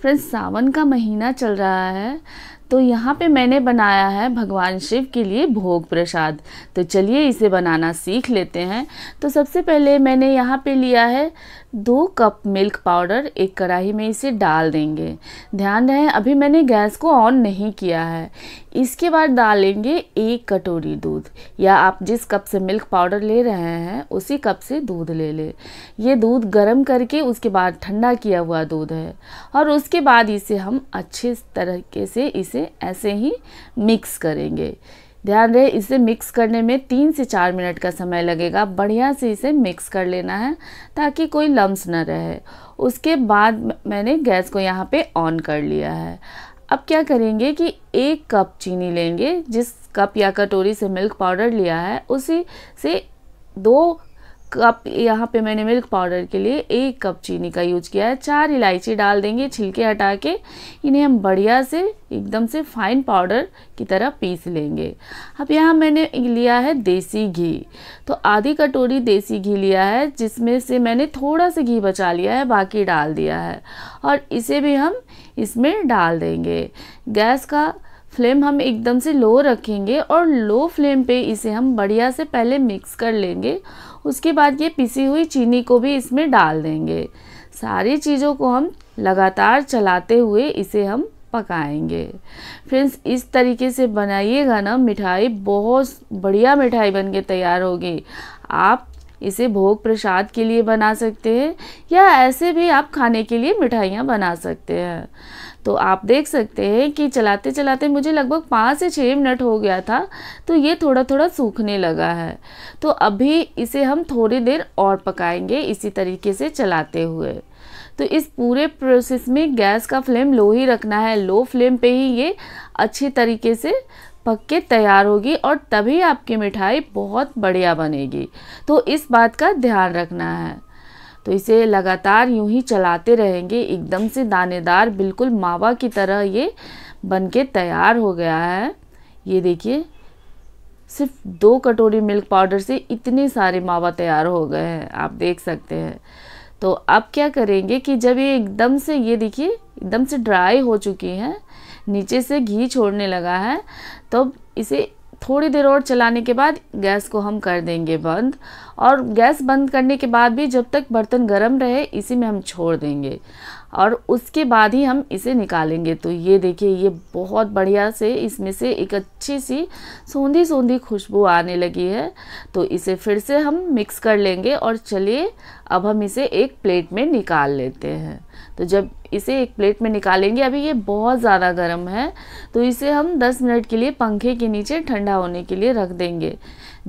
friends सावन का महीना चल रहा है तो यहाँ पे मैंने बनाया है भगवान शिव के लिए भोग प्रसाद तो चलिए इसे बनाना सीख लेते हैं तो सबसे पहले मैंने यहाँ पे लिया है दो कप मिल्क पाउडर एक कढ़ाई में इसे डाल देंगे ध्यान रहे अभी मैंने गैस को ऑन नहीं किया है इसके बाद डालेंगे एक कटोरी दूध या आप जिस कप से मिल्क पाउडर ले रहे हैं उसी कप से दूध ले लें ये दूध गर्म करके उसके बाद ठंडा किया हुआ दूध है और उसके बाद इसे हम अच्छे तरीके से इसे इसे ऐसे ही मिक्स करेंगे ध्यान रहे इसे मिक्स करने में तीन से चार मिनट का समय लगेगा बढ़िया से इसे मिक्स कर लेना है ताकि कोई लम्स ना रहे उसके बाद मैंने गैस को यहाँ पे ऑन कर लिया है अब क्या करेंगे कि एक कप चीनी लेंगे जिस कप या कटोरी से मिल्क पाउडर लिया है उसी से दो कप यहाँ पे मैंने मिल्क पाउडर के लिए एक कप चीनी का यूज किया है चार इलायची डाल देंगे छिलके हटा के इन्हें हम बढ़िया से एकदम से फाइन पाउडर की तरह पीस लेंगे अब यहाँ मैंने लिया है देसी घी तो आधी कटोरी देसी घी लिया है जिसमें से मैंने थोड़ा सा घी बचा लिया है बाकी डाल दिया है और इसे भी हम इसमें डाल देंगे गैस का फ्लेम हम एकदम से लो रखेंगे और लो फ्लेम पे इसे हम बढ़िया से पहले मिक्स कर लेंगे उसके बाद ये पिसी हुई चीनी को भी इसमें डाल देंगे सारी चीज़ों को हम लगातार चलाते हुए इसे हम पकाएंगे फ्रेंड्स इस तरीके से बनाइएगा ना मिठाई बहुत बढ़िया मिठाई बन के तैयार होगी आप इसे भोग प्रसाद के लिए बना सकते हैं या ऐसे भी आप खाने के लिए मिठाइयाँ बना सकते हैं तो आप देख सकते हैं कि चलाते चलाते मुझे लगभग पाँच से छः मिनट हो गया था तो ये थोड़ा थोड़ा सूखने लगा है तो अभी इसे हम थोड़ी देर और पकाएंगे इसी तरीके से चलाते हुए तो इस पूरे प्रोसेस में गैस का फ्लेम लो ही रखना है लो फ्लेम पे ही ये अच्छी तरीके से पक के तैयार होगी और तभी आपकी मिठाई बहुत बढ़िया बनेगी तो इस बात का ध्यान रखना है तो इसे लगातार यूं ही चलाते रहेंगे एकदम से दानेदार बिल्कुल मावा की तरह ये बन के तैयार हो गया है ये देखिए सिर्फ दो कटोरी मिल्क पाउडर से इतने सारे मावा तैयार हो गए हैं आप देख सकते हैं तो अब क्या करेंगे कि जब ये एकदम से ये देखिए एकदम से ड्राई हो चुकी हैं नीचे से घी छोड़ने लगा है तो इसे थोड़ी देर और चलाने के बाद गैस को हम कर देंगे बंद और गैस बंद करने के बाद भी जब तक बर्तन गर्म रहे इसी में हम छोड़ देंगे और उसके बाद ही हम इसे निकालेंगे तो ये देखिए ये बहुत बढ़िया से इसमें से एक अच्छी सी सोंधी सोंधी खुशबू आने लगी है तो इसे फिर से हम मिक्स कर लेंगे और चलिए अब हम इसे एक प्लेट में निकाल लेते हैं तो जब इसे एक प्लेट में निकालेंगे अभी ये बहुत ज़्यादा गर्म है तो इसे हम 10 मिनट के लिए पंखे के नीचे ठंडा होने के लिए रख देंगे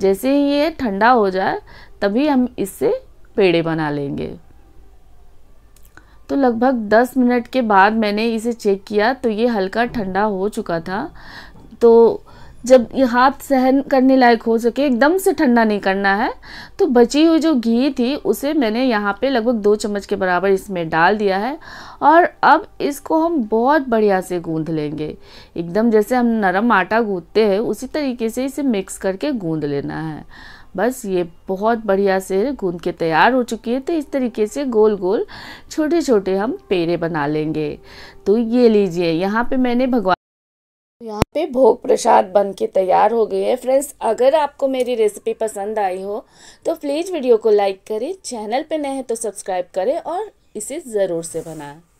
जैसे ही ये ठंडा हो जाए तभी हम इससे पेड़े बना लेंगे तो लगभग 10 मिनट के बाद मैंने इसे चेक किया तो ये हल्का ठंडा हो चुका था तो जब ये हाथ सहन करने लायक हो सके एकदम से ठंडा नहीं करना है तो बची हुई जो घी थी उसे मैंने यहाँ पे लगभग दो चम्मच के बराबर इसमें डाल दिया है और अब इसको हम बहुत बढ़िया से गूंध लेंगे एकदम जैसे हम नरम आटा गूंदते हैं उसी तरीके से इसे मिक्स करके गूँध लेना है बस ये बहुत बढ़िया से गूंद के तैयार हो चुकी है तो इस तरीके से गोल गोल छोटे छोटे हम पेड़े बना लेंगे तो ये लीजिए यहाँ पे मैंने भगवान यहाँ पे भोग प्रसाद बन के तैयार हो गए हैं फ्रेंड्स अगर आपको मेरी रेसिपी पसंद आई हो तो प्लीज़ वीडियो को लाइक करें चैनल पे नए हैं तो सब्सक्राइब करें और इसे ज़रूर से बनाएं